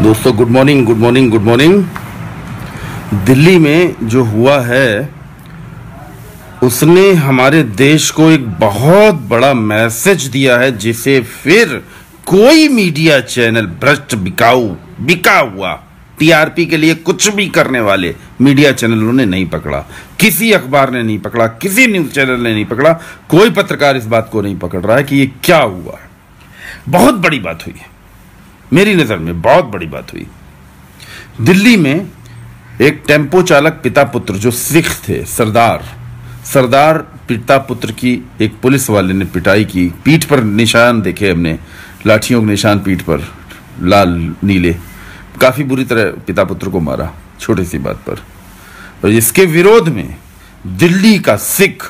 दोस्तों good morning good morning good morning Delhi में जो हुआ है उसने हमारे देश को एक बहुत बड़ा मैसेज दिया है जिसे फिर कोई मीडिया चैनल भ्रष्ट बिकाऊ बिका हुआ टीआरपी के लिए कुछ भी करने वाले मीडिया चैनलों ने नहीं पकड़ा किसी अखबार ने नहीं पकड़ा किसी न्यूज चैनल ने नहीं पकड़ा कोई पत्रकार इस बात को नहीं पकड़ रहा है कि ये क्या हुआ है बहुत बड़ी बात हुई है मेरी नज़र में बहुत बड़ी बात हुई दिल्ली में एक टेम्पो चालक पिता पुत्र जो सिख थे सरदार सरदार पिता पुत्र की एक पुलिस वाले ने पिटाई की पीठ पर निशान देखे हमने लाठियों के निशान पीठ पर लाल नीले काफ़ी बुरी तरह पिता पुत्र को मारा छोटी सी बात पर और इसके विरोध में दिल्ली का सिख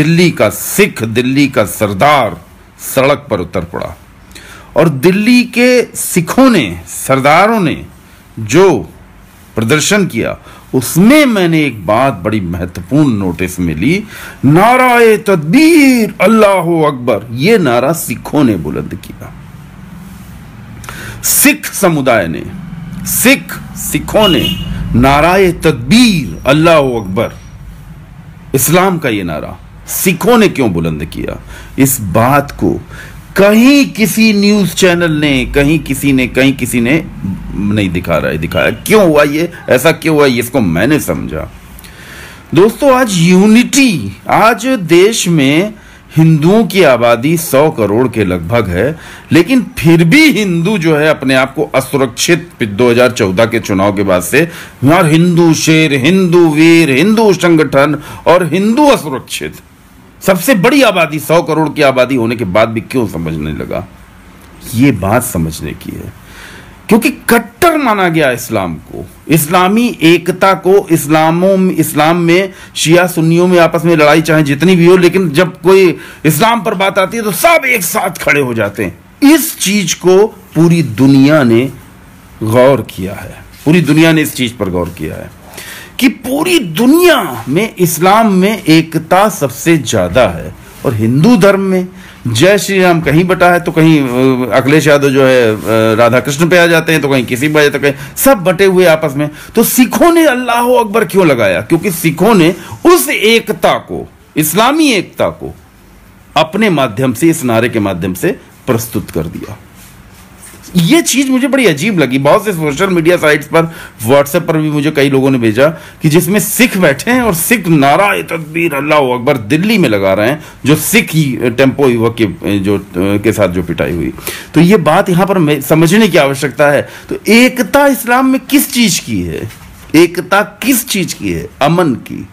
दिल्ली का सिख दिल्ली का सरदार सड़क पर उतर पड़ा और दिल्ली के सिखों ने सरदारों ने जो प्रदर्शन किया उसमें मैंने एक बात बड़ी महत्वपूर्ण नोटिस में ली नारा तदबीर अल्लाह अकबर यह नारा सिखों ने बुलंद किया सिख समुदाय ने सिख सिखों ने नाराय तकबीर अल्लाह अकबर इस्लाम का ये नारा सिखों ने क्यों बुलंद किया इस बात को कहीं किसी न्यूज चैनल ने कहीं किसी ने कहीं किसी ने नहीं दिखा रहा है दिखाया क्यों हुआ ये ऐसा क्यों हुआ ये इसको मैंने समझा दोस्तों आज यूनिटी आज देश में हिंदुओं की आबादी 100 करोड़ के लगभग है लेकिन फिर भी हिंदू जो है अपने आप को असुरक्षित 2014 के चुनाव के बाद से यार हिंदू शेर हिंदू वीर हिंदू संगठन और हिंदू असुरक्षित सबसे बड़ी आबादी 100 करोड़ की आबादी होने के बाद भी क्यों समझने लगा ये बात समझने की है क्योंकि कट्टर माना गया इस्लाम को इस्लामी एकता को इस्लामों में इस्लाम में शिया सुन्नियों में आपस में लड़ाई चाहे जितनी भी हो लेकिन जब कोई इस्लाम पर बात आती है तो सब एक साथ खड़े हो जाते हैं इस चीज को पूरी दुनिया ने गौर किया है पूरी दुनिया ने इस चीज पर गौर किया है कि पूरी दुनिया में इस्लाम में एकता सबसे ज्यादा है और हिंदू धर्म में जय श्री राम कहीं बटा है तो कहीं अखिलेश यादव जो है राधा कृष्ण पे आ जाते हैं तो कहीं किसी पे जाते तो कहीं सब बटे हुए आपस में तो सिखों ने अल्लाह अकबर क्यों लगाया क्योंकि सिखों ने उस एकता को इस्लामी एकता को अपने माध्यम से इस नारे के माध्यम से प्रस्तुत कर दिया ये चीज मुझे बड़ी अजीब लगी बहुत से सोशल मीडिया साइट्स पर व्हाट्सएप पर भी मुझे कई लोगों ने भेजा कि जिसमें सिख बैठे हैं और सिख नारा तदबीर अल्लाह अकबर दिल्ली में लगा रहे हैं जो सिख ही टेम्पो युवक के जो के साथ जो पिटाई हुई तो ये बात यहां पर समझने की आवश्यकता है तो एकता इस्लाम में किस चीज की है एकता किस चीज की है अमन की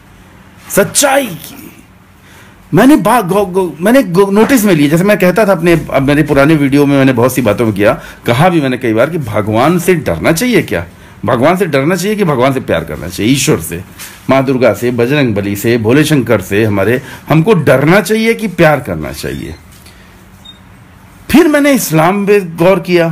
सच्चाई की मैंने बात मैंने नोटिस में लिया जैसे मैं कहता था अपने अब मेरे पुराने वीडियो में मैंने बहुत सी बातों में किया कहा भी मैंने कई बार कि भगवान से डरना चाहिए क्या भगवान से डरना चाहिए कि भगवान से प्यार करना चाहिए ईश्वर से माँ दुर्गा से बजरंग बली से भोले शंकर से हमारे हमको डरना चाहिए कि प्यार करना चाहिए फिर मैंने इस्लाम पे गौर किया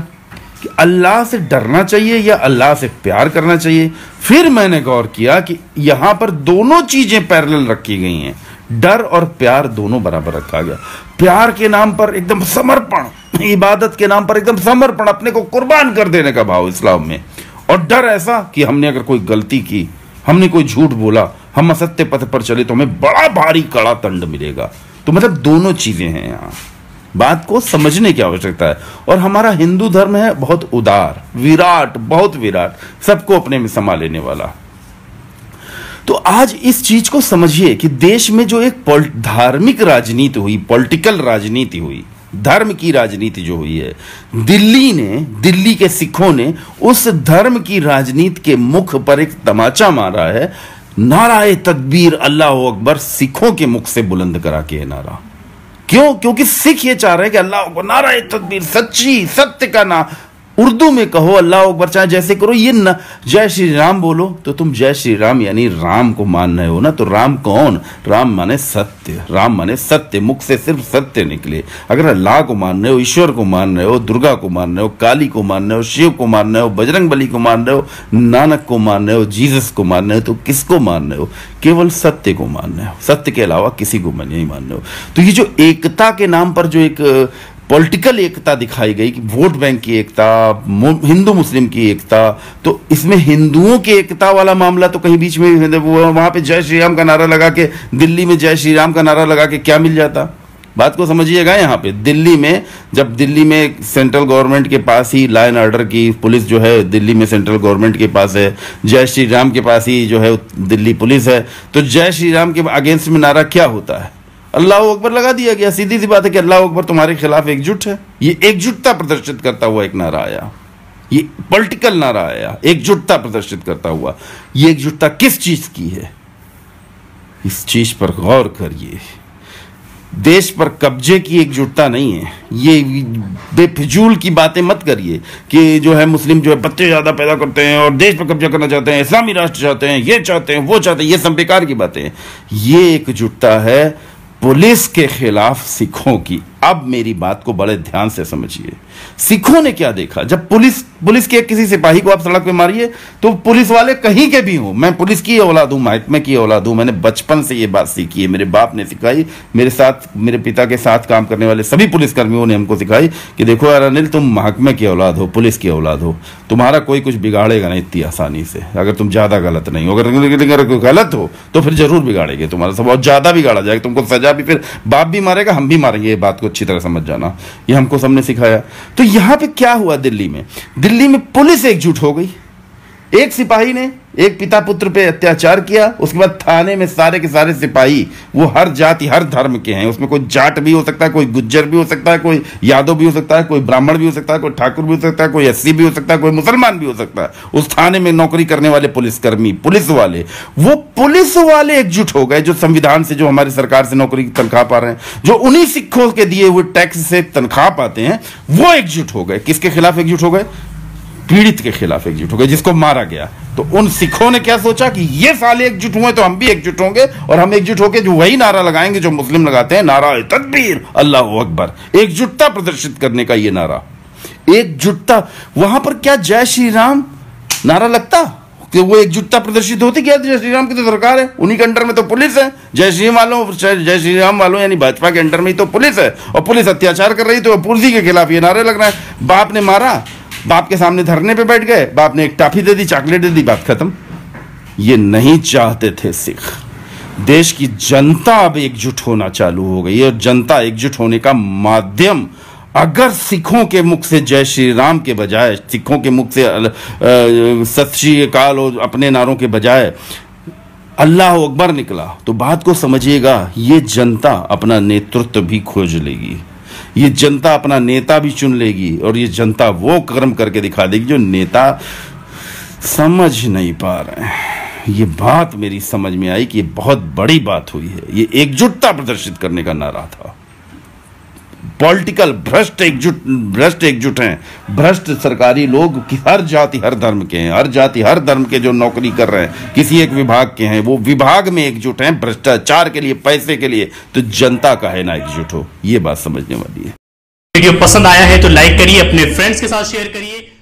कि अल्लाह से डरना चाहिए या अल्लाह से प्यार करना चाहिए फिर मैंने गौर किया कि यहाँ पर दोनों चीज़ें पैरल रखी गई हैं डर और प्यार दोनों बराबर रखा गया प्यार के नाम पर एकदम समर्पण इबादत के नाम पर एकदम समर्पण अपने को कुर्बान कर देने का भाव इस्लाम में और डर ऐसा कि हमने अगर कोई गलती की हमने कोई झूठ बोला हम असत्य पथ पर चले तो हमें बड़ा भारी कड़ा दंड मिलेगा तो मतलब दोनों चीजें हैं यहाँ बात को समझने की आवश्यकता है और हमारा हिंदू धर्म है बहुत उदार विराट बहुत विराट सबको अपने में समा लेने वाला तो आज इस चीज को समझिए कि देश में जो एक धार्मिक राजनीति हुई पॉलिटिकल राजनीति हुई धर्म की राजनीति जो हुई है दिल्ली ने दिल्ली के सिखों ने उस धर्म की राजनीति के मुख पर एक तमाचा मारा है नाराय तकबीर अल्लाह अकबर सिखों के मुख से बुलंद करा के नारा क्यों क्योंकि सिख ये चाह रहे हैं कि अल्लाह को नाराय तकबीर सच्ची सत्य का ना उर्दू में कहो अल्लाह अकबर चाहे जैसे करो ये न जय श्री राम बोलो तो तुम जय श्री राम यानी राम को मान रहे हो ना तो राम कौन राम माने सत्य राम माने सत्य मुख से सिर्फ सत्य निकले अगर अल्लाह को मान रहे हो ईश्वर को मान रहे हो दुर्गा को मान रहे हो काली को मान रहे हो शिव को मान रहे हो बजरंग बली को मान रहे हो नानक को मान रहे हो जीसस को मान रहे हो तो किसको मान रहे हो केवल सत्य को मान रहे हो सत्य के अलावा किसी को नहीं मान रहे हो तो ये जो एकता के नाम पर जो एक पॉलिटिकल एकता दिखाई गई कि वोट बैंक की एकता हिंदू मुस्लिम की एकता तो इसमें हिंदुओं की एकता वाला मामला तो कहीं बीच में वहाँ पे जय श्री राम का नारा लगा के दिल्ली में जय श्री राम का नारा लगा के क्या मिल जाता बात को समझिएगा यहाँ पे दिल्ली में जब दिल्ली में सेंट्रल गवर्नमेंट के पास ही लॉ एंड ऑर्डर की पुलिस जो है दिल्ली में सेंट्रल गवर्नमेंट के पास है जय श्री राम के पास ही जो है दिल्ली पुलिस है तो जय श्री राम के अगेंस्ट में नारा क्या होता है अल्लाह अकबर लगा दिया गया सीधी सी बात है कि अल्लाह अकबर तुम्हारे खिलाफ एकजुट है ये एकजुटता प्रदर्शित करता हुआ एक नारा आया ये पॉलिटिकल नारा आया एकजुटता प्रदर्शित करता हुआ ये एकजुटता किस चीज की है इस चीज पर गौर करिए देश पर कब्जे की एकजुटता नहीं है ये बेफिजूल की बातें मत करिए कि जो है मुस्लिम जो है बच्चे ज़्यादा पैदा करते हैं और देश पर कब्जा करना चाहते हैं इस्लामी राष्ट्र चाहते हैं ये चाहते हैं वो चाहते हैं ये सब बेकार की बातें हैं ये एकजुटता है पुलिस के खिलाफ सिखों की अब मेरी बात को बड़े ध्यान से समझिए सिखों ने क्या देखा जब पुलिस पुलिस के किसी सिपाही को आप सड़क पे मारिए तो पुलिस वाले कहीं के भी हो मैं पुलिस की औलाद हूं महकमे की औलाद हूं मैंने बचपन से यह बात सीखी है मेरे बाप ने सिखाई मेरे साथ मेरे पिता के साथ काम करने वाले सभी पुलिसकर्मियों ने हमको सिखाई कि देखो यार अनिल तुम महकमे की औलाद हो पुलिस की औलाद हो तुम्हारा कोई कुछ बिगाड़ेगा नहीं इतनी आसानी से अगर तुम ज़्यादा गलत नहीं हो अगर अगर गलत हो तो फिर ज़रूर बिगाड़ेंगे तुम्हारा सब और ज़्यादा बिगाड़ा जाएगा तुमको सजा भी फिर बाप भी मारेगा हम भी मारेंगे ये बात को अच्छी तरह समझ जाना ये हमको सबने सिखाया तो यहां पे क्या हुआ दिल्ली में दिल्ली में पुलिस एकजुट हो गई एक सिपाही ने एक पिता पुत्र पे अत्याचार किया उसके बाद थाने में सारे के सारे सिपाही वो हर जाति हर धर्म के हैं उसमें कोई जाट भी हो सकता है कोई गुज्जर भी हो सकता है कोई यादव भी हो सकता है कोई ब्राह्मण भी हो सकता है कोई ठाकुर भी हो सकता है कोई एस भी हो सकता है कोई मुसलमान भी हो सकता है उस थाने में नौकरी करने वाले पुलिसकर्मी पुलिस वाले वो पुलिस वाले एकजुट हो गए जो संविधान से जो हमारी सरकार से नौकरी की तनख्वाह पा रहे हैं जो उन्हीं सिखों के दिए हुए टैक्स से तनख्वाह पाते हैं वो एकजुट हो गए किसके खिलाफ एकजुट हो गए पीड़ित के खिलाफ एकजुट हो गए जिसको मारा गया तो उन सिखों ने क्या सोचा कि ये साले एकजुट हुए तो हम भी एकजुट होंगे और हम एकजुट होकर जो वही नारा लगाएंगे जो मुस्लिम लगाते हैं नारा तदबीर अल्लाह अकबर एकजुटता प्रदर्शित करने का ये नारा एकजुटता वहां पर क्या जय श्री राम नारा लगता कि वो एकजुटता प्रदर्शित होती क्या जय श्री राम की तो सरकार है उन्हीं के अंडर में तो पुलिस है जय श्री वालों जय श्री राम वालों यानी भाजपा के अंडर में ही तो पुलिस है और पुलिस अत्याचार कर रही तो पुलिस के खिलाफ ये नारे लग रहा है बाप ने मारा बाप के सामने धरने पे बैठ गए बाप ने एक टाफी दे दी चॉकलेट दे दी बात खत्म ये नहीं चाहते थे सिख देश की जनता अब एकजुट होना चालू हो गई और जनता एकजुट होने का माध्यम अगर सिखों के मुख से जय श्री राम के बजाय सिखों के मुख से सत श्री अकाल और अपने नारों के बजाय अल्लाह अकबर निकला तो बात को समझिएगा ये जनता अपना नेतृत्व भी खोज लेगी ये जनता अपना नेता भी चुन लेगी और ये जनता वो कर्म करके दिखा देगी जो नेता समझ नहीं पा रहे हैं ये बात मेरी समझ में आई कि ये बहुत बड़ी बात हुई है ये एकजुटता प्रदर्शित करने का नारा था पॉलिटिकल भ्रष्ट एकजुट भ्रष्ट एकजुट हैं भ्रष्ट सरकारी लोग हर जाति हर धर्म के हैं हर जाति हर धर्म के जो नौकरी कर रहे हैं किसी एक विभाग के हैं वो विभाग में एकजुट हैं भ्रष्टाचार के लिए पैसे के लिए तो जनता का है ना एकजुट हो ये बात समझने वाली है वीडियो पसंद आया है तो लाइक करिए अपने फ्रेंड्स के साथ शेयर करिए